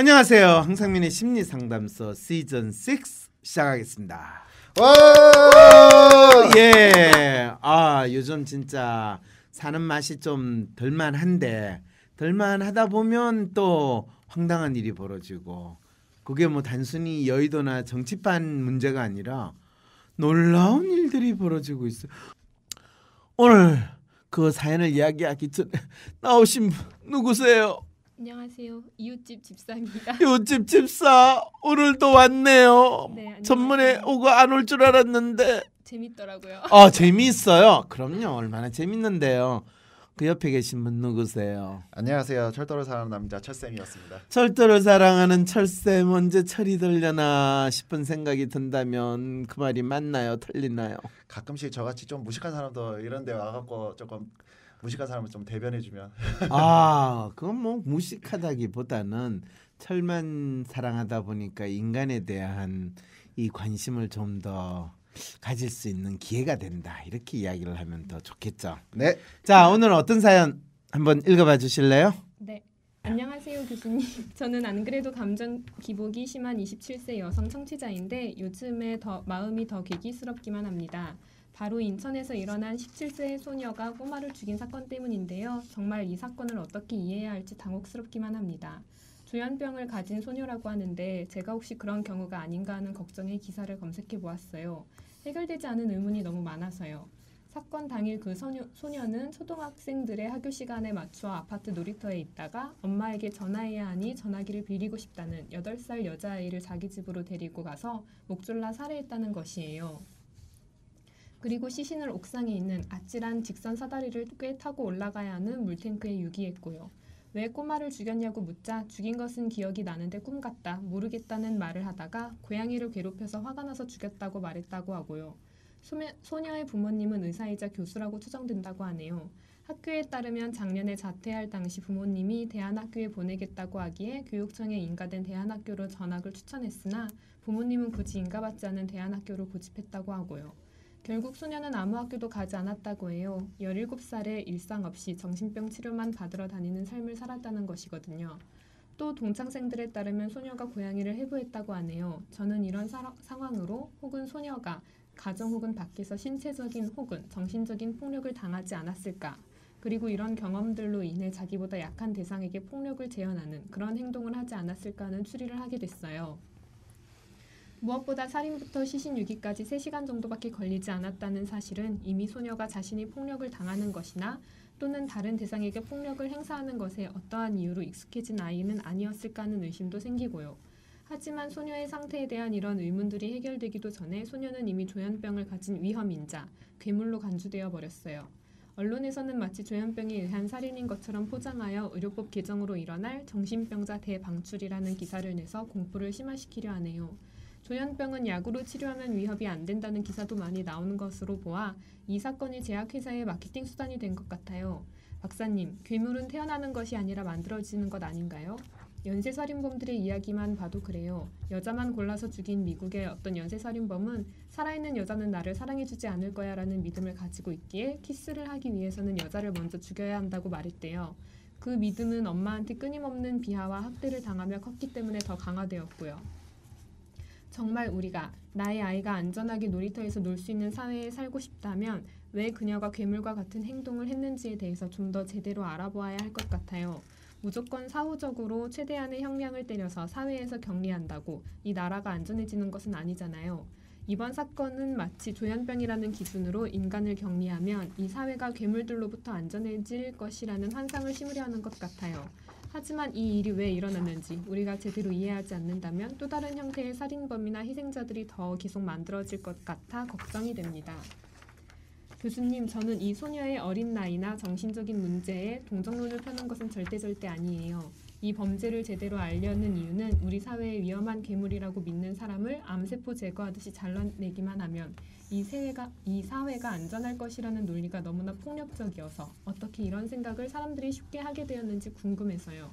안녕하세요. 황상민의 심리 상담소 시즌 6 시작하겠습니다. 와! 예. 아, 요즘 진짜 사는 맛이 좀 덜만 한데 덜만 하다 보면 또 황당한 일이 벌어지고 그게 뭐 단순히 여의도나 정치판 문제가 아니라 놀라운 일들이 벌어지고 있어. 오늘 그 사연을 이야기하기 전에 나오신 누구세요? 안녕하세요. 이웃집 집사입니다. 이웃집 집사 오늘도 왔네요. 네, 전문에 오고 안 올 줄 알았는데 재밌더라고요. 아 재미있어요. 그럼요. 얼마나 재밌는데요. 그 옆에 계신 분 누구세요? 안녕하세요. 철도를 사랑하는 남자 철쌤이었습니다. 철도를 사랑하는 철쌤 언제 철이 들려나 싶은 생각이 든다면 그 말이 맞나요? 틀리나요? 가끔씩 저같이 좀 무식한 사람도 이런 데 와갖고 조금 무식한 사람을 좀 대변해주면. 아, 그건 뭐 무식하다기보다는 철만 사랑하다 보니까 인간에 대한 이 관심을 좀 더 가질 수 있는 기회가 된다 이렇게 이야기를 하면 더 좋겠죠. 네. 자 오늘 어떤 사연 한번 읽어봐 주실래요? 네. 안녕하세요 교수님. 저는 안 그래도 감정 기복이 심한 27세 여성 청취자인데 요즘에 더 마음이 더 괴기스럽기만 합니다. 바로 인천에서 일어난 17세 의 소녀가 꼬마를 죽인 사건 때문인데요. 정말 이 사건을 어떻게 이해해야 할지 당혹스럽기만 합니다. 조현병을 가진 소녀라고 하는데 제가 혹시 그런 경우가 아닌가 하는 걱정에 기사를 검색해 보았어요. 해결되지 않은 의문이 너무 많아서요. 사건 당일 그 소녀, 소녀는 초등학생들의 학교 시간에 맞춰 아파트 놀이터에 있다가 엄마에게 전화해야 하니 전화기를 빌리고 싶다는 8살 여자아이를 자기 집으로 데리고 가서 목졸라 살해했다는 것이에요. 그리고 시신을 옥상에 있는 아찔한 직선 사다리를 꽤 타고 올라가야 하는 물탱크에 유기했고요. 왜 꼬마를 죽였냐고 묻자 죽인 것은 기억이 나는데 꿈 같다, 모르겠다는 말을 하다가 고양이를 괴롭혀서 화가 나서 죽였다고 말했다고 하고요. 소매, 소녀의 부모님은 의사이자 교수라고 추정된다고 하네요. 학교에 따르면 작년에 자퇴할 당시 부모님이 대안학교에 보내겠다고 하기에 교육청에 인가된 대안학교로 전학을 추천했으나 부모님은 굳이 인가받지 않은 대안학교로 고집했다고 하고요. 결국 소녀는 아무 학교도 가지 않았다고 해요. 17살에 일상 없이 정신병 치료만 받으러 다니는 삶을 살았다는 것이거든요. 또 동창생들에 따르면 소녀가 고양이를 해부했다고 하네요. 저는 이런 사, 상황으로 혹은 소녀가 가정 혹은 밖에서 신체적인 혹은 정신적인 폭력을 당하지 않았을까. 그리고 이런 경험들로 인해 자기보다 약한 대상에게 폭력을 재현하는 그런 행동을 하지 않았을까 하는 추리를 하게 됐어요. 무엇보다 살인부터 시신유기까지 3시간 정도밖에 걸리지 않았다는 사실은 이미 소녀가 자신이 폭력을 당하는 것이나 또는 다른 대상에게 폭력을 행사하는 것에 어떠한 이유로 익숙해진 아이는 아니었을까 하는 의심도 생기고요. 하지만 소녀의 상태에 대한 이런 의문들이 해결되기도 전에 소녀는 이미 조현병을 가진 위험인자, 괴물로 간주되어 버렸어요. 언론에서는 마치 조현병에 의한 살인인 것처럼 포장하여 의료법 개정으로 일어날 정신병자 대방출이라는 기사를 내서 공포를 심화시키려 하네요. 조현병은 약으로 치료하면 위협이 안 된다는 기사도 많이 나오는 것으로 보아 이 사건이 제약회사의 마케팅 수단이 된 것 같아요. 박사님, 괴물은 태어나는 것이 아니라 만들어지는 것 아닌가요? 연쇄살인범들의 이야기만 봐도 그래요. 여자만 골라서 죽인 미국의 어떤 연쇄살인범은 살아있는 여자는 나를 사랑해주지 않을 거야 라는 믿음을 가지고 있기에 키스를 하기 위해서는 여자를 먼저 죽여야 한다고 말했대요. 그 믿음은 엄마한테 끊임없는 비하와 학대를 당하며 컸기 때문에 더 강화되었고요. 정말 우리가 나의 아이가 안전하게 놀이터에서 놀 수 있는 사회에 살고 싶다면 왜 그녀가 괴물과 같은 행동을 했는지에 대해서 좀 더 제대로 알아보아야 할 것 같아요. 무조건 사후적으로 최대한의 형량을 때려서 사회에서 격리한다고 이 나라가 안전해지는 것은 아니잖아요. 이번 사건은 마치 조현병이라는 기준으로 인간을 격리하면 이 사회가 괴물들로부터 안전해질 것이라는 환상을 심으려 하는 것 같아요. 하지만 이 일이 왜 일어났는지 우리가 제대로 이해하지 않는다면 또 다른 형태의 살인범이나 희생자들이 더 계속 만들어질 것 같아 걱정이 됩니다. 교수님, 저는 이 소녀의 어린 나이나 정신적인 문제에 동정론을 펴는 것은 절대 절대 아니에요. 이 범죄를 제대로 알려는 이유는 우리 사회의 위험한 괴물이라고 믿는 사람을 암세포 제거하듯이 잘라내기만 하면 이, 새해가, 이 사회가 안전할 것이라는 논리가 너무나 폭력적이어서 어떻게 이런 생각을 사람들이 쉽게 하게 되었는지 궁금해서요.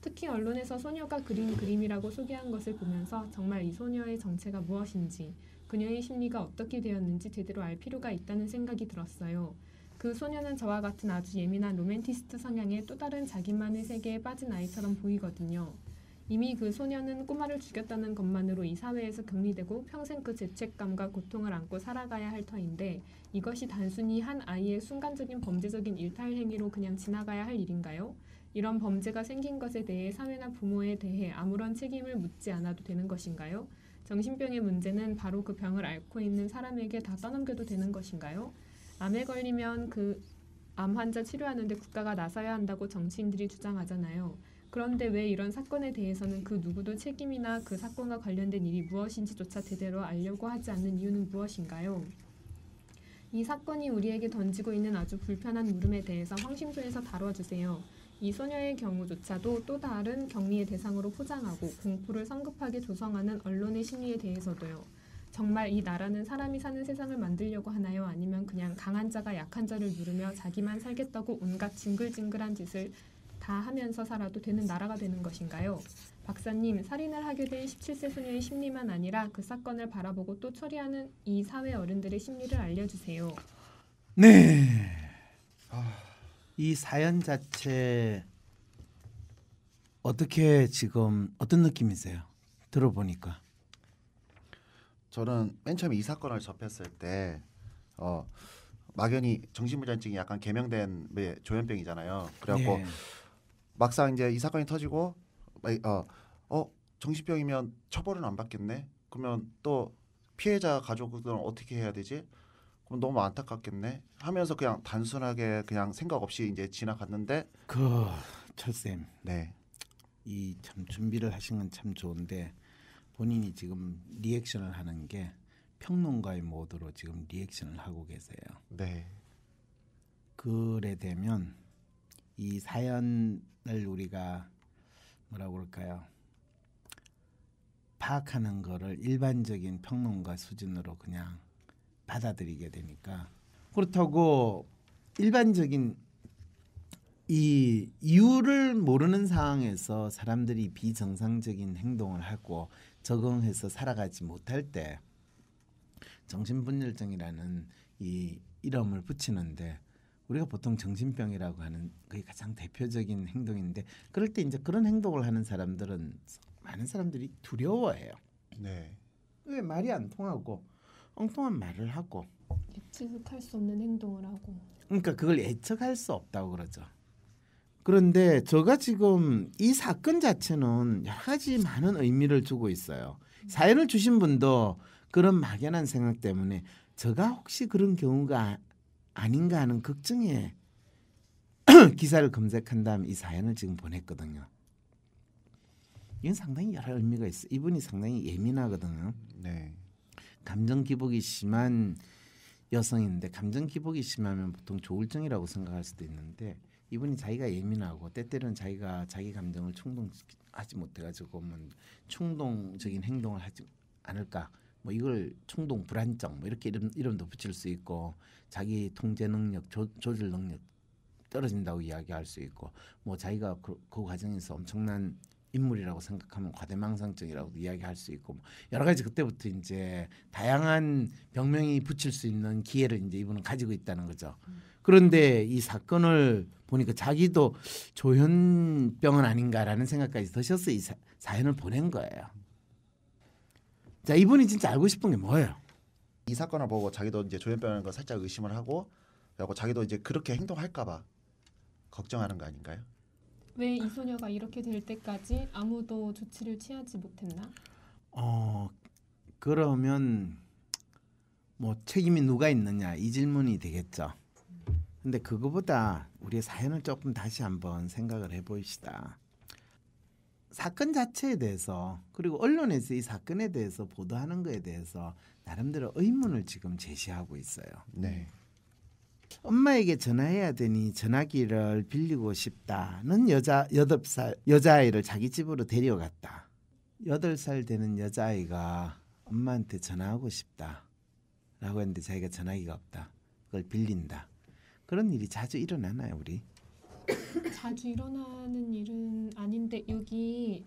특히 언론에서 소녀가 그린 그림이라고 소개한 것을 보면서 정말 이 소녀의 정체가 무엇인지, 그녀의 심리가 어떻게 되었는지 제대로 알 필요가 있다는 생각이 들었어요. 그 소녀는 저와 같은 아주 예민한 로맨티스트 성향의 또 다른 자기만의 세계에 빠진 아이처럼 보이거든요. 이미 그소년은 꼬마를 죽였다는 것만으로 이 사회에서 격리되고 평생 그 죄책감과 고통을 안고 살아가야 할 터인데 이것이 단순히 한 아이의 순간적인 범죄적인 일탈 행위로 그냥 지나가야 할 일인가요? 이런 범죄가 생긴 것에 대해 사회나 부모에 대해 아무런 책임을 묻지 않아도 되는 것인가요? 정신병의 문제는 바로 그 병을 앓고 있는 사람에게 다 떠넘겨도 되는 것인가요? 암에 걸리면 그 암 환자 치료하는데 국가가 나서야 한다고 정치인들이 주장하잖아요. 그런데 왜 이런 사건에 대해서는 그 누구도 책임이나 그 사건과 관련된 일이 무엇인지조차 제대로 알려고 하지 않는 이유는 무엇인가요? 이 사건이 우리에게 던지고 있는 아주 불편한 물음에 대해서 황심소에서 다뤄주세요. 이 소녀의 경우조차도 또 다른 격리의 대상으로 포장하고 공포를 성급하게 조성하는 언론의 심리에 대해서도요. 정말 이 나라는 사람이 사는 세상을 만들려고 하나요? 아니면 그냥 강한 자가 약한 자를 누르며 자기만 살겠다고 온갖 징글징글한 짓을 다 하면서 살아도 되는 나라가 되는 것인가요? 박사님, 살인을 하게 된 17세 소녀의 심리만 아니라 그 사건을 바라보고 또 처리하는 이 사회 어른들의 심리를 알려주세요. 네. 아, 이 사연 자체 어떻게 지금 어떤 느낌이세요? 들어보니까. 저는 맨 처음 이 사건을 접했을 때 어, 막연히 정신불안증이 약간 개명된 조현병이잖아요. 그래갖고 네. 막상 이제 이 사건이 터지고 어, 어 정신병이면 처벌은 안 받겠네. 그러면 또 피해자 가족들은 어떻게 해야 되지? 그럼 너무 안타깝겠네. 하면서 그냥 단순하게 그냥 생각 없이 이제 지나갔는데 그 철쌤. 네. 이 참 준비를 하신 건참 좋은데 본인이 지금 리액션을 하는 게 평론가의 모드로 지금 리액션을 하고 계세요. 네. 그래 되면 이 사연을 우리가 뭐라고 그럴까요? 파악하는 거를 일반적인 평론가 수준으로 그냥 받아들이게 되니까 그렇다고 일반적인 이 이유를 모르는 상황에서 사람들이 비정상적인 행동을 하고 적응해서 살아가지 못할 때 정신분열증이라는 이 이름을 붙이는데 우리가 보통 정신병이라고 하는 그게 가장 대표적인 행동인데 그럴 때 이제 그런 행동을 하는 사람들은 많은 사람들이 두려워해요. 네. 왜 말이 안 통하고 엉뚱한 말을 하고 예측할 수 없는 행동을 하고 그러니까 그걸 예측할 수 없다고 그러죠. 그런데 제가 지금 이 사건 자체는 여러 가지 많은 의미를 주고 있어요. 사연을 주신 분도 그런 막연한 생각 때문에 제가 혹시 그런 경우가 아닌가 하는 걱정에 기사를 검색한 다음 이 사연을 지금 보냈거든요. 이건 상당히 여러 의미가 있어. 이분이 상당히 예민하거든요. 네. 감정 기복이 심한 여성인데 감정 기복이 심하면 보통 조울증이라고 생각할 수도 있는데 이분이 자기가 예민하고 때때로는 자기가 자기 감정을 충동하지 못해가지고 뭐 충동적인 행동을 하지 않을까 뭐 이걸 충동 불안정 뭐 이렇게 이름 이름도 붙일 수 있고 자기 통제 능력 조, 절 능력 떨어진다고 이야기할 수 있고 뭐 자기가 그, 그 과정에서 엄청난 인물이라고 생각하면 과대망상증이라고도 이야기할 수 있고 뭐 여러 가지 그때부터 이제 다양한 병명이 붙일 수 있는 기회를 이제 이분은 가지고 있다는 거죠. 그런데 이 사건을 보니까 자기도 조현병은 아닌가라는 생각까지 드셔서 이 사, 사연을 보낸 거예요. 자 이분이 진짜 알고 싶은 게 뭐예요? 이 사건을 보고 자기도 이제 조현병인 걸 살짝 의심을 하고 그리고 자기도 이제 그렇게 행동할까봐 걱정하는 거 아닌가요? 왜 이 소녀가 이렇게 될 때까지 아무도 조치를 취하지 못했나? 어 그러면 뭐 책임이 누가 있느냐 이 질문이 되겠죠. 근데 그거보다 우리의 사연을 조금 다시 한번 생각을 해보시다. 사건 자체에 대해서 그리고 언론에서 이 사건에 대해서 보도하는 거에 대해서 나름대로 의문을 지금 제시하고 있어요. 네. 엄마에게 전화해야 되니 전화기를 빌리고 싶다는 여자 여덟 살 여자아이를 자기 집으로 데려갔다. 여덟 살 되는 여자아이가 엄마한테 전화하고 싶다라고 했는데 자기가 전화기가 없다. 그걸 빌린다. 그런 일이 자주 일어나나요, 우리? 자주 일어나는 일은 아닌데 여기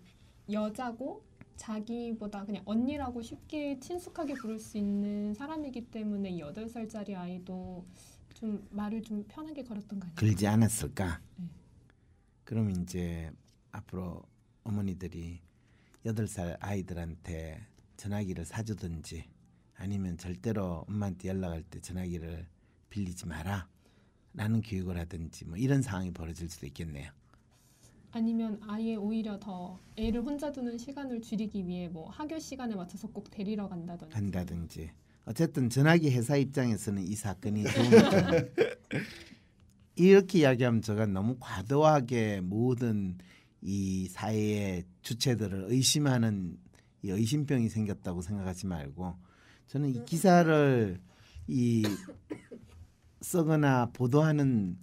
여자고 자기보다 그냥 언니라고 쉽게 친숙하게 부를 수 있는 사람이기 때문에 여덟 살짜리 아이도 좀 말을 좀 편하게 걸었던 거 아니에요? 걸지 않았을까? 네. 그럼 이제 앞으로 어머니들이 여덟 살 아이들한테 전화기를 사주든지 아니면 절대로 엄마한테 연락할 때 전화기를 빌리지 마라. 라는 교육을 하든지 뭐 이런 상황이 벌어질 수도 있겠네요. 아니면 아예 오히려 더 애를 혼자 두는 시간을 줄이기 위해 뭐 학교 시간에 맞춰서 꼭 데리러 간다든지 간다든지 어쨌든 전화기 회사 입장에서는 이 사건이 이렇게 이야기하면 제가 너무 과도하게 모든 이 사회의 주체들을 의심하는 이 의심병이 생겼다고 생각하지 말고 저는 이 기사를 이 쓰거나 보도하는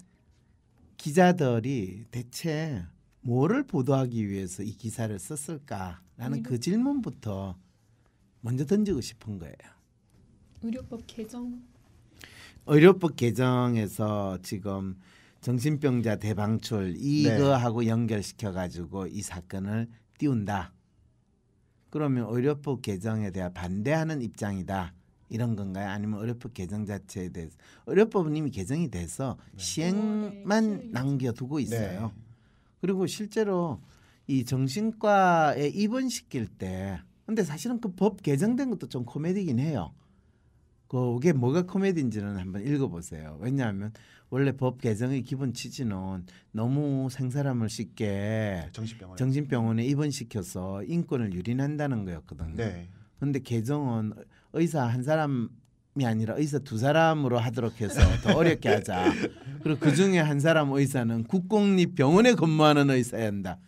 기자들이 대체 뭐를 보도하기 위해서 이 기사를 썼을까라는 그 질문부터 먼저 던지고 싶은 거예요. 의료법 개정. 의료법 개정에서 지금 정신병자 대방출 네. 이거하고 네. 연결시켜 가지고 이 사건을 띄운다. 그러면 의료법 개정에 대한 반대하는 입장이다. 이런 건가요? 아니면 의료법 개정 자체에 대해서 의료법은 이미 개정이 돼서 네. 시행만 네, 남겨두고 네. 있어요. 그리고 실제로 이 정신과에 입원시킬 때 근데 사실은 그 법 개정된 것도 좀 코미디긴 해요. 그게 뭐가 코미디인지는 한번 읽어보세요. 왜냐하면 원래 법 개정의 기본 취지는 너무 생사람을 쉽게 정신병원에, 정신병원에 입원시켜서 인권을 유린한다는 거였거든요. 네. 근데 개정은 의사 한 사람이 아니라 의사 두 사람으로 하도록 해서 더 어렵게 하자. 그리고 그 중에 한 사람 의사는 국공립 병원에 근무하는 의사야 한다.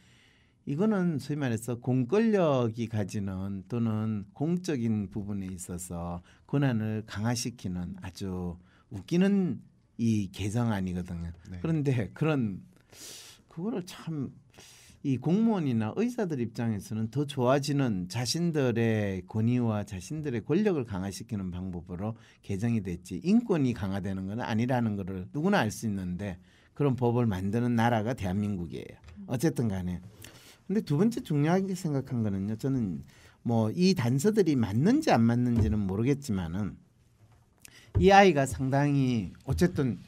이거는 소위 말해서 공권력이 가지는 또는 공적인 부분에 있어서 권한을 강화시키는 아주 웃기는 이 개정안이거든요. 네. 그런데 그런 그거를 참이 공무원이나 의사들 입장에서는 더 좋아지는 자신들의 권위와 자신들의 권력을 강화시키는 방법으로 개정이 됐지 인권이 강화되는 건 아니라는 것을 누구나 알 수 있는데 그런 법을 만드는 나라가 대한민국이에요. 음. 어쨌든 간에. 근데 두 번째 중요하게 생각한 거는요. 저는 뭐 이 단서들이 맞는지 안 맞는지는 모르겠지만은 이 아이가 상당히 어쨌든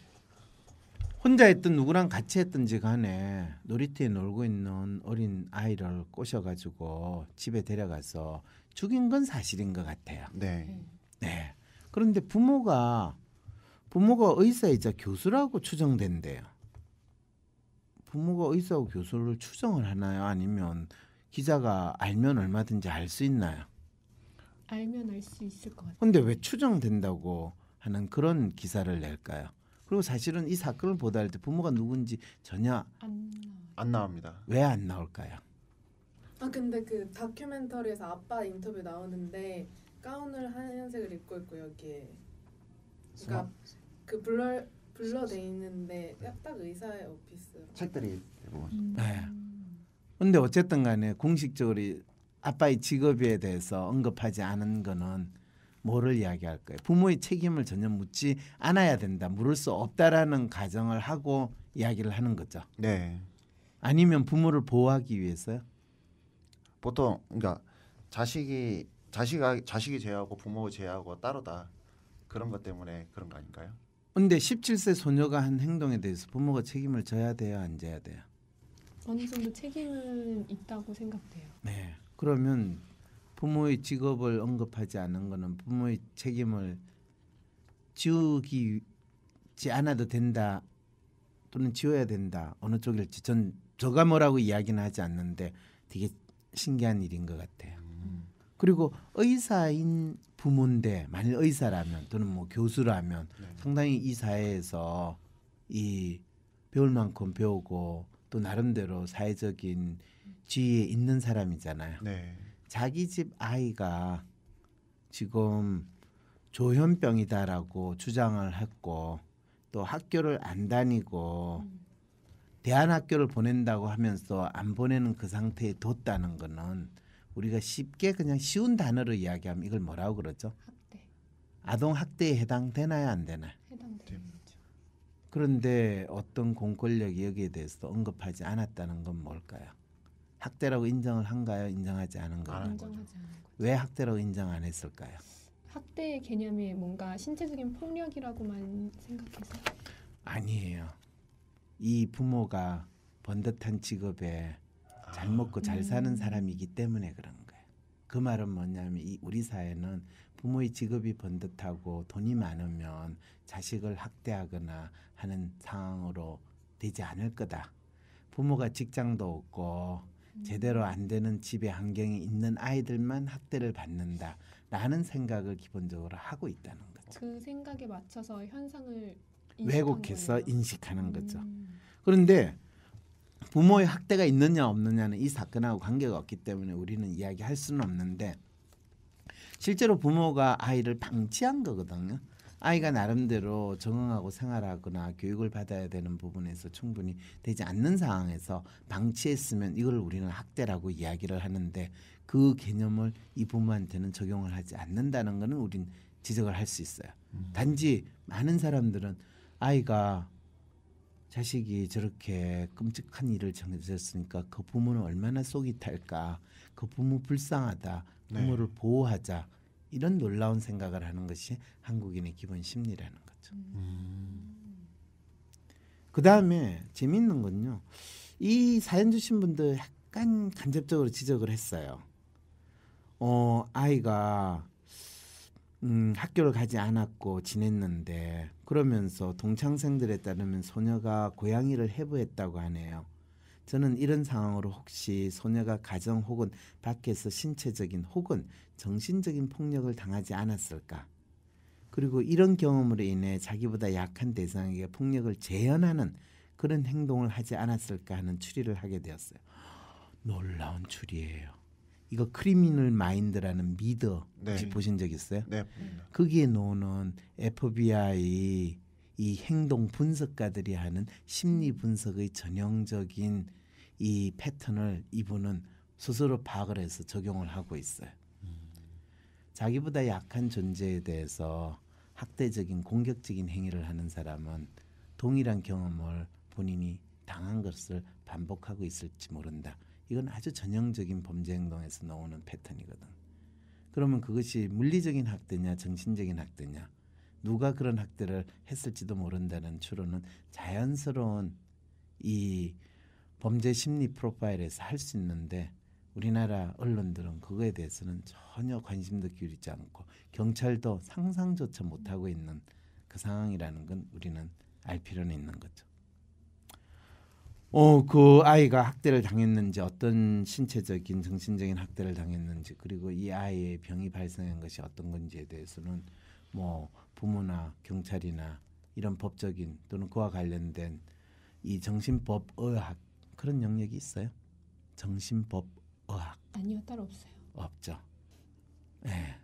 혼자 했던 누구랑 같이 했던지 간에 놀이터에 놀고 있는 어린 아이를 꼬셔가지고 집에 데려가서 죽인 건 사실인 것 같아요. 네. 네. 그런데 부모가 부모가 의사이자 교수라고 추정된대요. 부모가 의사고 교수를 추정을 하나요? 아니면 기자가 알면 얼마든지 알 수 있나요? 알면 알 수 있을 것 같아요. 근데 왜 추정된다고 하는 그런 기사를 낼까요? 그리고 사실은 이 사건을 보다할 때 부모가 누군지 전혀 안, 안 나옵니다. 왜 안 나올까요? 아 근데 그 다큐멘터리에서 아빠 인터뷰 나오는데 가운을 하얀색을 입고 있고 여기에 그러니까 그 블러 블러 돼 있는데 딱 의사의 오피스 책들이 대부분. 음. 네. 근데 어쨌든 간에 공식적으로 아빠의 직업에 대해서 언급하지 않은 거는 뭐를 이야기할 거예요. 부모의 책임을 전혀 묻지 않아야 된다. 물을 수 없다라는 가정을 하고 이야기를 하는 거죠. 네. 아니면 부모를 보호하기 위해서요? 보통 그러니까 자식이 자식 자식이 죄하고 부모 죄하고 따로다 그런 것 때문에 그런 거 아닌가요? 근데 17세 소녀가 한 행동에 대해서 부모가 책임을 져야 돼요, 안 져야 돼요? 어느 정도 책임은 있다고 생각돼요. 네. 그러면 부모의 직업을 언급하지 않은 것은 부모의 책임을 지우기 지 않아도 된다 또는 지워야 된다 어느 쪽일지 전 저가 뭐라고 이야기는 하지 않는데 되게 신기한 일인 것 같아요. 그리고 의사인 부모인데 만일 의사라면 또는 뭐 교수라면 네. 상당히 이 사회에서 이 배울 만큼 배우고 또 나름대로 사회적인 지위에 있는 사람이잖아요. 네. 자기 집 아이가 지금 조현병이다라고 주장을 했고 또 학교를 안 다니고 대안학교를 보낸다고 하면서 안 보내는 그 상태에 뒀다는 거는 우리가 쉽게 그냥 쉬운 단어로 이야기하면 이걸 뭐라고 그러죠? 학대. 아동 학대에 해당되나요, 안 되나요? 해당되죠. 그런데 어떤 공권력이 여기에 대해서 언급하지 않았다는 건 뭘까요? 학대라고 인정을 한가요? 인정하지 않은가요? 왜 학대라고 인정 안 했을까요? 학대의 개념이 뭔가 신체적인 폭력이라고만 생각해서 아니에요. 이 부모가 번듯한 직업에 잘 먹고 잘 사는 음. 사람이기 때문에 그런 거예요. 그 말은 뭐냐면 이 우리 사회는 부모의 직업이 번듯하고 돈이 많으면 자식을 학대하거나 하는 상황으로 되지 않을 거다. 부모가 직장도 없고 제대로 안 되는 집의 환경이 있는 아이들만 학대를 받는다라는 생각을 기본적으로 하고 있다는 거죠. 그 생각에 맞춰서 현상을 왜곡해서 거예요? 인식하는 거죠. 음. 그런데 부모의 학대가 있느냐 없느냐는 이 사건하고 관계가 없기 때문에 우리는 이야기할 수는 없는데 실제로 부모가 아이를 방치한 거거든요. 아이가 나름대로 적응하고 생활하거나 교육을 받아야 되는 부분에서 충분히 되지 않는 상황에서 방치했으면 이걸 우리는 학대라고 이야기를 하는데 그 개념을 이 부모한테는 적용을 하지 않는다는 것은 우린 지적을 할 수 있어요. 음. 단지 많은 사람들은 아이가 자식이 저렇게 끔찍한 일을 정해졌으니까 그 부모는 얼마나 속이 탈까 그 부모 불쌍하다 네. 부모를 네. 보호하자 이런 놀라운 생각을 하는 것이 한국인의 기본 심리라는 거죠. 음. 음. 그 다음에 재미있는 건요. 이 사연 주신 분들 약간 간접적으로 지적을 했어요. 어, 아이가 음, 학교를 가지 않았고 지냈는데 그러면서 동창생들에 따르면 소녀가 고양이를 해부했다고 하네요. 저는 이런 상황으로 혹시 소녀가 가정 혹은 밖에서 신체적인 혹은 정신적인 폭력을 당하지 않았을까? 그리고 이런 경험으로 인해 자기보다 약한 대상에게 폭력을 재현하는 그런 행동을 하지 않았을까 하는 추리를 하게 되었어요. 놀라운 추리예요. 이거 크리미널 마인드라는 미더 혹시 네. 보신 적 있어요? 네. 거기에 나는 FBI 이 행동 분석가들이 하는 심리 분석의 전형적인 이 패턴을 이분은 스스로 파악을 해서 적용을 하고 있어요. 자기보다 약한 존재에 대해서 학대적인 공격적인 행위를 하는 사람은 동일한 경험을 본인이 당한 것을 반복하고 있을지 모른다. 이건 아주 전형적인 범죄 행동에서 나오는 패턴이거든. 그러면 그것이 물리적인 학대냐 정신적인 학대냐 누가 그런 학대를 했을지도 모른다는 추론은 자연스러운 이 범죄 심리 프로파일에서 할 수 있는데 우리나라 언론들은 그거에 대해서는 전혀 관심도 기울이지 않고 경찰도 상상조차 못하고 있는 그 상황이라는 건 우리는 알 필요는 있는 거죠. 어, 그 아이가 학대를 당했는지 어떤 신체적인 정신적인 학대를 당했는지 그리고 이 아이의 병이 발생한 것이 어떤 건지에 대해서는 뭐 부모나 경찰이나 이런 법적인 또는 그와 관련된 이 정신법의학 그런 영역이 있어요? 정신법 의학 아니요 따로 없어요. 없죠. 예. 네.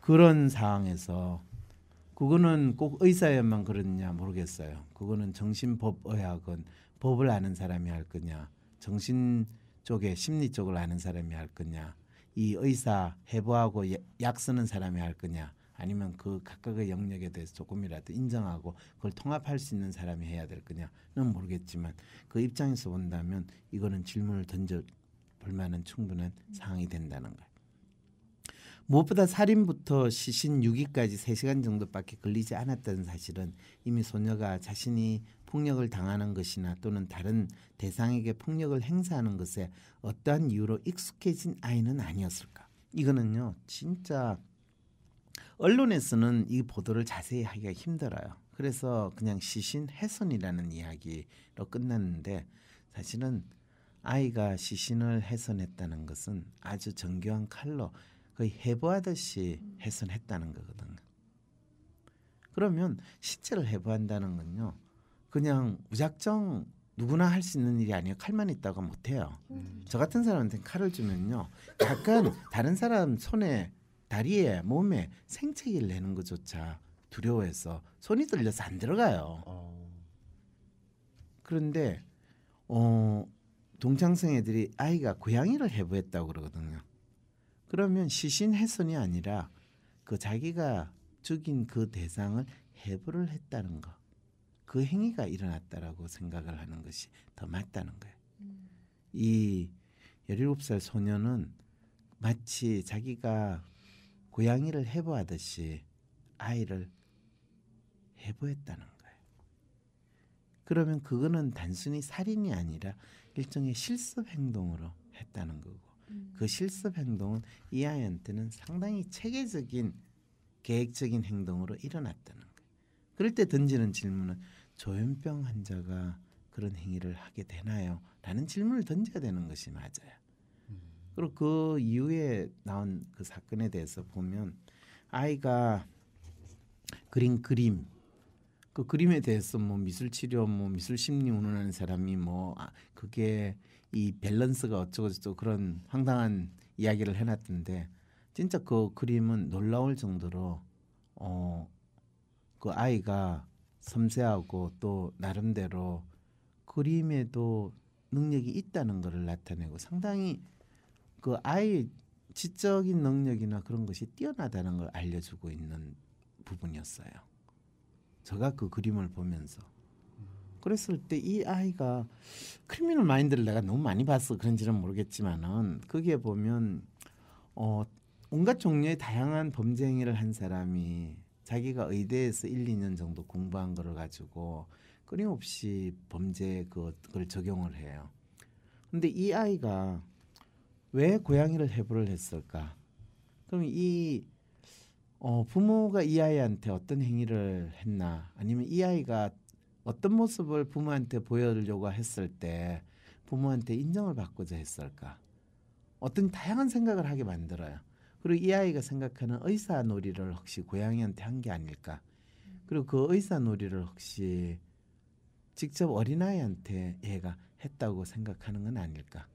그런 상황에서 그거는 꼭 의사에만 그러냐 모르겠어요. 그거는 정신법 의학은 법을 아는 사람이 할 거냐, 정신 쪽에 심리 쪽을 아는 사람이 할 거냐, 이 의사 해부하고 예, 약 쓰는 사람이 할 거냐 아니면 그 각각의 영역에 대해서 조금이라도 인정하고 그걸 통합할 수 있는 사람이 해야 될 거냐는 모르겠지만 그 입장에서 본다면 이거는 질문을 던져 볼 만한 충분한 상황이 된다는 거예요. 무엇보다 살인부터 시신 유기까지 세시간 정도밖에 걸리지 않았다는 사실은 이미 소녀가 자신이 폭력을 당하는 것이나 또는 다른 대상에게 폭력을 행사하는 것에 어떠한 이유로 익숙해진 아이는 아니었을까. 이거는요. 진짜 언론에서는 이 보도를 자세히 하기가 힘들어요. 그래서 그냥 시신 훼손이라는 이야기로 끝났는데 사실은 아이가 시신을 훼손했다는 것은 아주 정교한 칼로 거의 해부하듯이 훼손했다는 거거든요. 그러면 시체를 해부한다는 건요. 그냥 무작정 누구나 할 수 있는 일이 아니에요. 칼만 있다고 못해요. 음. 저 같은 사람한테 칼을 주면요. 약간 다른 사람 손에 다리에 몸에 생채기를 내는 것조차 두려워해서 손이 떨려서 안 들어가요. 어. 그런데 어, 동창생 애들이 아이가 고양이를 해부했다고 그러거든요. 그러면 시신 훼손이 아니라 그 자기가 죽인 그 대상을 해부를 했다는 거. 그 행위가 일어났다라고 생각을 하는 것이 더 맞다는 거예요. 음. 이열일살 소녀는 마치 자기가 고양이를 해부하듯이 아이를 해부했다는 거예요. 그러면 그거는 단순히 살인이 아니라 일종의 실습 행동으로 했다는 거고 그 음. 그 실습 행동은 이 아이한테는 상당히 체계적인 계획적인 행동으로 일어났다는 거예요. 그럴 때 던지는 질문은 조현병 환자가 그런 행위를 하게 되나요? 라는 질문을 던져야 되는 것이 맞아요. 그리고 그 이후에 나온 그 사건에 대해서 보면 아이가 그린 그림 그 그림에 대해서 뭐 미술 치료 뭐 미술 심리 운운하는 사람이 뭐 아, 그게 이 밸런스가 어쩌고 저쩌고 그런 황당한 이야기를 해놨던데 진짜 그 그림은 놀라울 정도로 어 그 아이가 섬세하고 또 나름대로 그림에도 능력이 있다는 것을 나타내고 상당히 그 아이의 지적인 능력이나 그런 것이 뛰어나다는 걸 알려주고 있는 부분이었어요. 제가 그 그림을 보면서 그랬을 때 이 아이가 크리미널 마인드를 내가 너무 많이 봤어 그런지는 모르겠지만은 거기에 보면 어 온갖 종류의 다양한 범죄 행위를 한 사람이 자기가 의대에서 1, 2년 정도 공부한 거를 가지고 끊임없이 범죄 그걸 적용을 해요. 근데 이 아이가 왜 고양이를 해부를 했을까? 그럼 이 어, 부모가 이 아이한테 어떤 행위를 했나 아니면 이 아이가 어떤 모습을 부모한테 보여주려고 했을 때 부모한테 인정을 받고자 했을까? 어떤 다양한 생각을 하게 만들어요. 그리고 이 아이가 생각하는 의사 놀이를 혹시 고양이한테 한 게 아닐까? 그리고 그 의사 놀이를 혹시 직접 어린아이한테 얘가 했다고 생각하는 건 아닐까?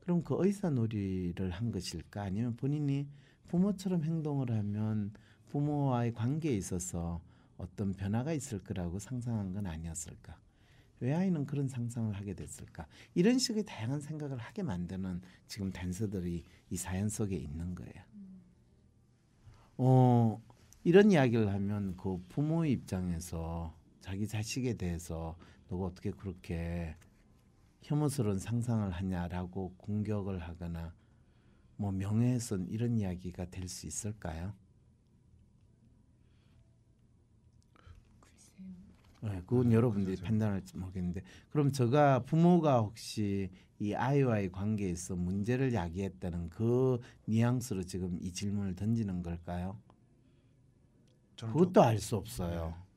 그럼 그 의사놀이를 한 것일까 아니면 본인이 부모처럼 행동을 하면 부모와의 관계에 있어서 어떤 변화가 있을 거라고 상상한 건 아니었을까? 왜 아이는 그런 상상을 하게 됐을까? 이런 식의 다양한 생각을 하게 만드는 지금 단서들이 이 사연 속에 있는 거예요. 어, 이런 이야기를 하면 그 부모의 입장에서 자기 자식에 대해서 너가 어떻게 그렇게 혐오스러운 상상을 하냐라고 공격을 하거나 뭐 명예훼손 이런 이야기가 될 수 있을까요? 글쎄요. 네, 그건 아, 여러분들이 그렇죠. 판단할지 모르겠는데 그럼 제가 부모가 혹시 이 아이와의 관계에서 문제를 야기했다는 그 뉘앙스로 지금 이 질문을 던지는 걸까요? 그것도 알 수 없어요. 네.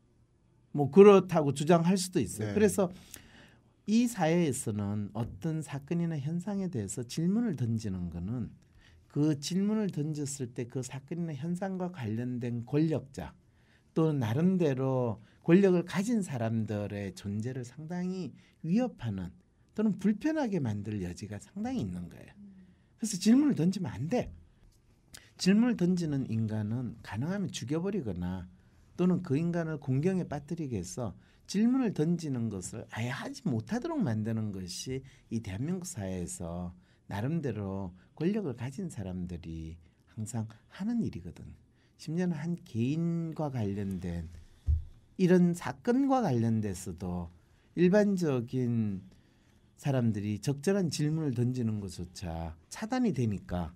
뭐 그렇다고 주장할 수도 있어요. 네. 그래서 이 사회에서는 어떤 사건이나 현상에 대해서 질문을 던지는 것은 그 질문을 던졌을 때 그 사건이나 현상과 관련된 권력자 또 나름대로 권력을 가진 사람들의 존재를 상당히 위협하는 또는 불편하게 만들 여지가 상당히 있는 거예요. 그래서 질문을 던지면 안 돼. 질문을 던지는 인간은 가능하면 죽여버리거나 또는 그 인간을 공경에 빠뜨리게 해서 질문을 던지는 것을 아예 하지 못하도록 만드는 것이 이 대한민국 사회에서 나름대로 권력을 가진 사람들이 항상 하는 일이거든. 심지어는 한 개인과 관련된 이런 사건과 관련돼서도 일반적인 사람들이 적절한 질문을 던지는 것조차 차단이 되니까.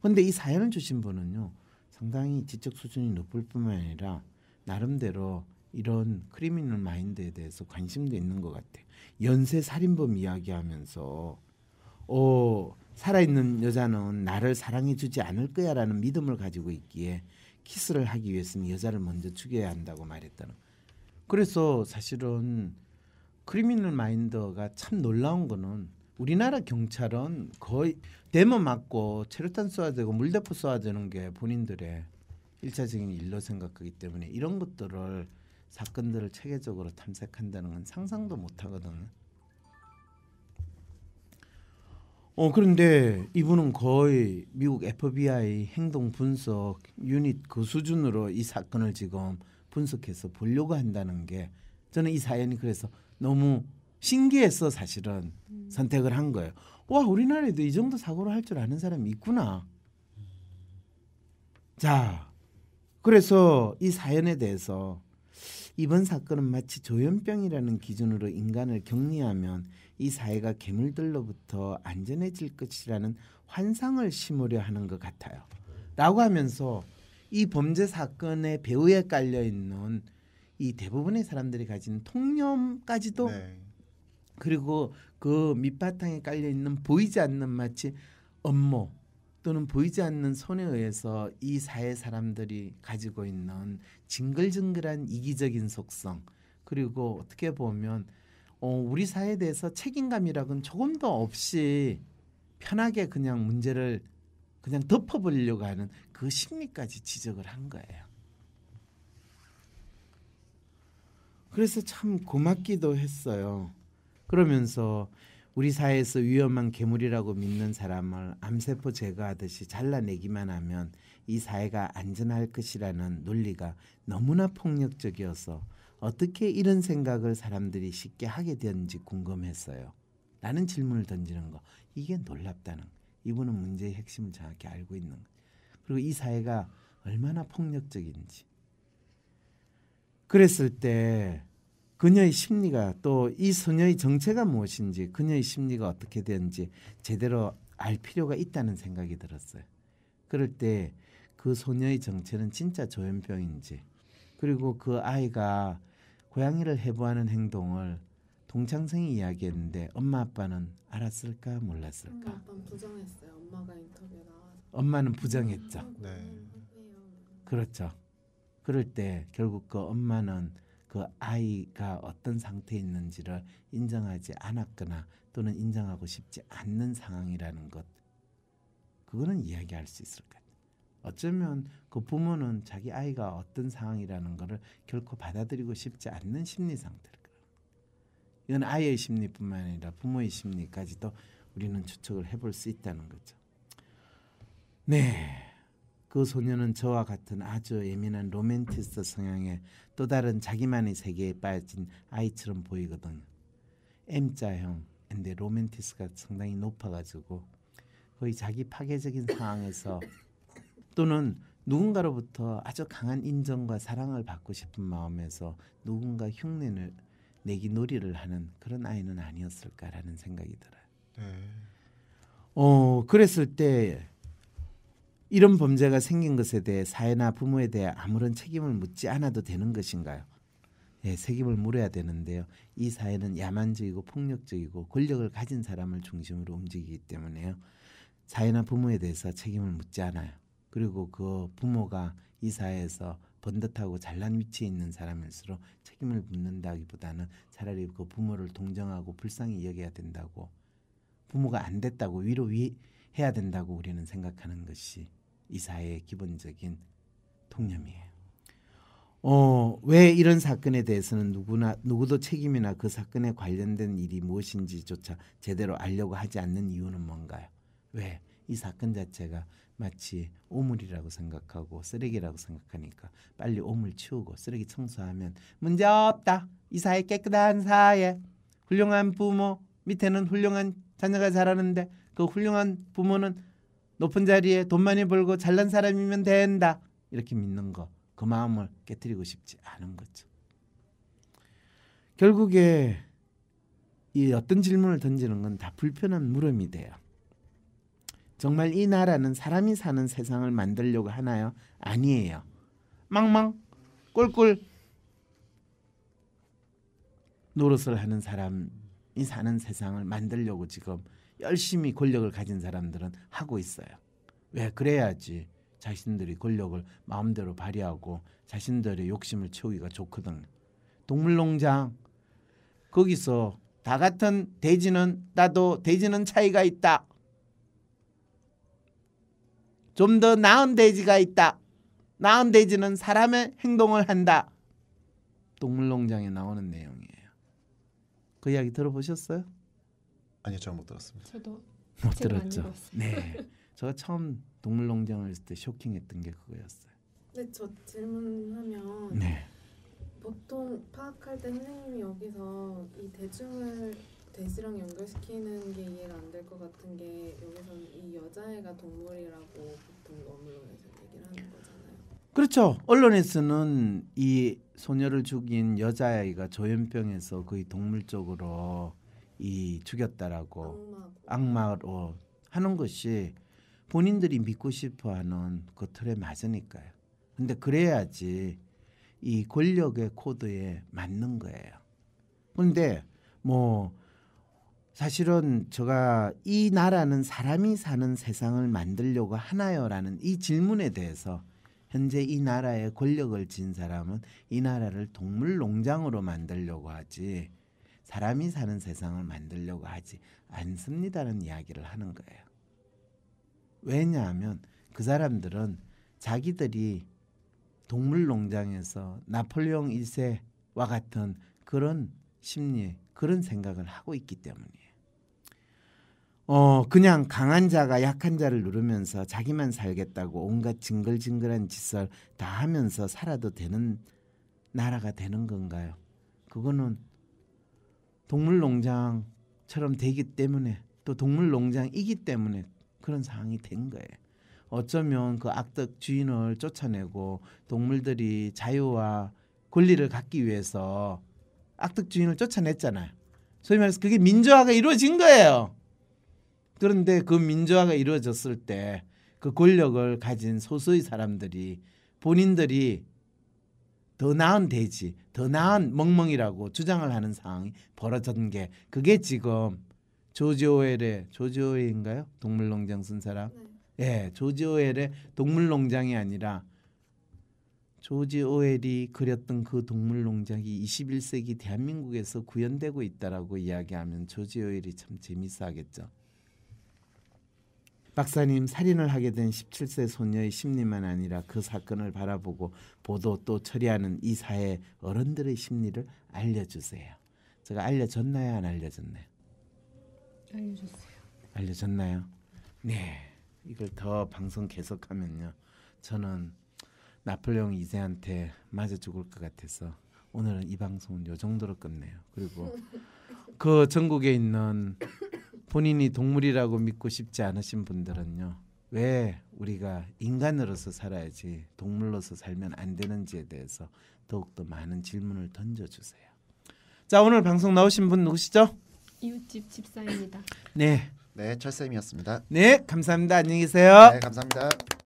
근데 이 사연을 주신 분은요, 상당히 지적 수준이 높을 뿐만 아니라 나름대로 이런 크리미널 마인드에 대해서 관심도 있는 것 같아요. 연쇄 살인범 이야기하면서 어 살아있는 여자는 나를 사랑해주지 않을 거야라는 믿음을 가지고 있기에 키스를 하기 위해서는 여자를 먼저 죽여야 한다고 말했다는. 그래서 사실은 크리미널 마인드가 참 놀라운 거는 우리나라 경찰은 거의 대모 맞고 체류탄 쏴야 고 물대포 쏴야 되는 게 본인들의 일차적인 일로 생각하기 때문에 이런 것들을 사건들을 체계적으로 탐색한다는 건 상상도 못 하거든. 어 그런데 이분은 거의 미국 FBI 행동 분석 유닛 그 수준으로 이 사건을 지금 분석해서 보려고 한다는 게 저는 이 사연이 그래서 너무 신기해서 사실은 음. 선택을 한 거예요. 와 우리나라에도 이 정도 사고를 할 줄 아는 사람이 있구나. 자 그래서 이 사연에 대해서 이번 사건은 마치 조현병이라는 기준으로 인간을 격리하면 이 사회가 괴물들로부터 안전해질 것이라는 환상을 심으려 하는 것 같아요. 라고 하면서 이 범죄 사건의 배후에 깔려 있는 이 대부분의 사람들이 가진 통념까지도 네. 그리고 그 밑바탕에 깔려 있는 보이지 않는 마치 업무 또는 보이지 않는 손에 의해서 이 사회 사람들이 가지고 있는 징글징글한 이기적인 속성 그리고 어떻게 보면 어, 우리 사회에 대해서 책임감이라곤 조금도 없이 편하게 그냥 문제를 그냥 덮어버리려고 하는 그 심리까지 지적을 한 거예요. 그래서 참 고맙기도 했어요. 그러면서 우리 사회에서 위험한 괴물이라고 믿는 사람을 암세포 제거하듯이 잘라내기만 하면 이 사회가 안전할 것이라는 논리가 너무나 폭력적이어서 어떻게 이런 생각을 사람들이 쉽게 하게 되는지 었 궁금했어요. 라는 질문을 던지는 거. 이게 놀랍다는 이분은 문제의 핵심을 정확히 알고 있는 거. 그리고 이 사회가 얼마나 폭력적인지. 그랬을 때 그녀의 심리가 또 이 소녀의 정체가 무엇인지 그녀의 심리가 어떻게 되는지 제대로 알 필요가 있다는 생각이 들었어요. 그럴 때 그 소녀의 정체는 진짜 조현병인지 그리고 그 아이가 고양이를 해부하는 행동을 동창생이 이야기했는데 엄마 아빠는 알았을까 몰랐을까? 엄마 아빠는 부정했어요. 엄마가 인터뷰 나와서 엄마는 부정했죠. 네. 아, 그렇죠. 그럴 때 결국 그 엄마는 그 아이가 어떤 상태에 있는지를 인정하지 않았거나 또는 인정하고 싶지 않는 상황이라는 것 그거는 이야기할 수 있을 것 어쩌면 그 부모는 자기 아이가 어떤 상황이라는 것을 결코 받아들이고 싶지 않는 심리 상태를 이건 아이의 심리뿐만 아니라 부모의 심리까지도 우리는 추측을 해볼 수 있다는 거죠. 네. 그 소녀는 저와 같은 아주 예민한 로맨티스트 성향의 또 다른 자기만의 세계에 빠진 아이처럼 보이거든요. M자형 근데 로맨티스가 상당히 높아가지고 거의 자기 파괴적인 상황에서 또는 누군가로부터 아주 강한 인정과 사랑을 받고 싶은 마음에서 누군가 흉내를 내기 놀이를 하는 그런 아이는 아니었을까라는 생각이 들어요. 네. 어 그랬을 때 이런 범죄가 생긴 것에 대해 사회나 부모에 대해 아무런 책임을 묻지 않아도 되는 것인가요? 예, 책임을 물어야 되는데요. 이 사회는 야만적이고 폭력적이고 권력을 가진 사람을 중심으로 움직이기 때문에요. 사회나 부모에 대해서 책임을 묻지 않아요. 그리고 그 부모가 이 사회에서 번듯하고 잘난 위치에 있는 사람일수록 책임을 묻는다기보다는 차라리 그 부모를 동정하고 불쌍히 여겨야 된다고 부모가 안 됐다고 위로 위 해야 된다고 우리는 생각하는 것이 이사의 기본적인 통념이에요. 어, 왜 이런 사건에 대해서는 누구나 누구도 책임이나 그 사건에 관련된 일이 무엇인지조차 제대로 알려고 하지 않는 이유는 뭔가요? 왜? 이 사건 자체가 마치 오물이라고 생각하고 쓰레기라고 생각하니까 빨리 오물 치우고 쓰레기 청소하면 문제 없다. 이 사회 깨끗한 사회, 훌륭한 부모 밑에는 훌륭한 자녀가 자라는데 그 훌륭한 부모는 높은 자리에 돈 많이 벌고 잘난 사람이면 된다. 이렇게 믿는 거. 그 마음을 깨뜨리고 싶지 않은 거죠. 결국에 이 어떤 질문을 던지는 건 다 불편한 물음이 돼요. 정말 이 나라는 사람이 사는 세상을 만들려고 하나요? 아니에요. 망망 꿀꿀 노릇을 하는 사람이 사는 세상을 만들려고 지금 열심히 권력을 가진 사람들은 하고 있어요. 왜 그래야지 자신들이 권력을 마음대로 발휘하고 자신들의 욕심을 채우기가 좋거든. 동물농장 거기서 다 같은 돼지는 나도 돼지는 차이가 있다. 좀 더 나은 돼지가 있다. 나은 돼지는 사람의 행동을 한다. 동물농장에 나오는 내용이에요. 그 이야기 들어보셨어요? 아니요, 저는 못 들었습니다. 저도 못 들었죠. 네, 제가 처음 동물농장을 했을 때 쇼킹했던 게 그거였어요. 네, 저 질문하면 네. 보통 파악할 때 선생님이 여기서 이 대중을 돼지랑 연결시키는 게 이해가 안 될 것 같은 게 여기서는 이 여자애가 동물이라고 보통 언론에서 얘기를 하는 거잖아요. 그렇죠. 언론에서는 이 소녀를 죽인 여자아이가 조현병에서 거의 동물적으로 이 죽였다라고 악마로. 악마로 하는 것이 본인들이 믿고 싶어하는 그 틀에 맞으니까요. 근데 그래야지 이 권력의 코드에 맞는 거예요. 근데 뭐 사실은 제가 이 나라는 사람이 사는 세상을 만들려고 하나요라는 이 질문에 대해서 현재 이 나라의 권력을 쥔 사람은 이 나라를 동물 농장으로 만들려고 하지 사람이 사는 세상을 만들려고 하지 않습니다는 이야기를 하는 거예요. 왜냐하면 그 사람들은 자기들이 동물 농장에서 나폴레옹 1세와 같은 그런 심리, 그런 생각을 하고 있기 때문이에요. 어, 그냥 강한 자가 약한 자를 누르면서 자기만 살겠다고 온갖 징글징글한 짓을 다 하면서 살아도 되는 나라가 되는 건가요? 그거는 동물농장처럼 되기 때문에 또 동물농장이기 때문에 그런 상황이 된 거예요. 어쩌면 그 악덕 주인을 쫓아내고 동물들이 자유와 권리를 갖기 위해서 악덕 주인을 쫓아냈잖아요. 소위 말해서 그게 민주화가 이루어진 거예요. 그런데 그 민주화가 이루어졌을 때 그 권력을 가진 소수의 사람들이 본인들이 더 나은 돼지, 더 나은 멍멍이라고 주장을 하는 상황이 벌어졌던 게 그게 지금 조지 오웰의 조지 오웰인가요? 동물농장 쓴 사람. 네. 예, 조지 오웰의 동물농장이 아니라 조지 오웰이 그렸던 그 동물농장이 21세기 대한민국에서 구현되고 있다라고 이야기하면 조지 오웰이 참 재밌어하겠죠. 박사님 살인을 하게 된 17세 소녀의 심리만 아니라 그 사건을 바라보고 보도 또 처리하는 이 사회 어른들의 심리를 알려주세요. 제가 알려줬나요? 안 알려줬나요? 알려줬어요. 알려줬나요? 네. 이걸 더 방송 계속하면요. 저는 나폴레옹 이세한테 맞아 죽을 것 같아서 오늘은 이 방송은 요 정도로 끝내요. 그리고 그 전국에 있는 본인이 동물이라고 믿고 싶지 않으신 분들은요. 왜 우리가 인간으로서 살아야지 동물로서 살면 안 되는지에 대해서 더욱더 많은 질문을 던져주세요. 자 오늘 방송 나오신 분 누구시죠? 이웃집 집사입니다. 네. 네, 철쌤이었습니다. 네, 감사합니다. 안녕히 계세요. 네, 감사합니다.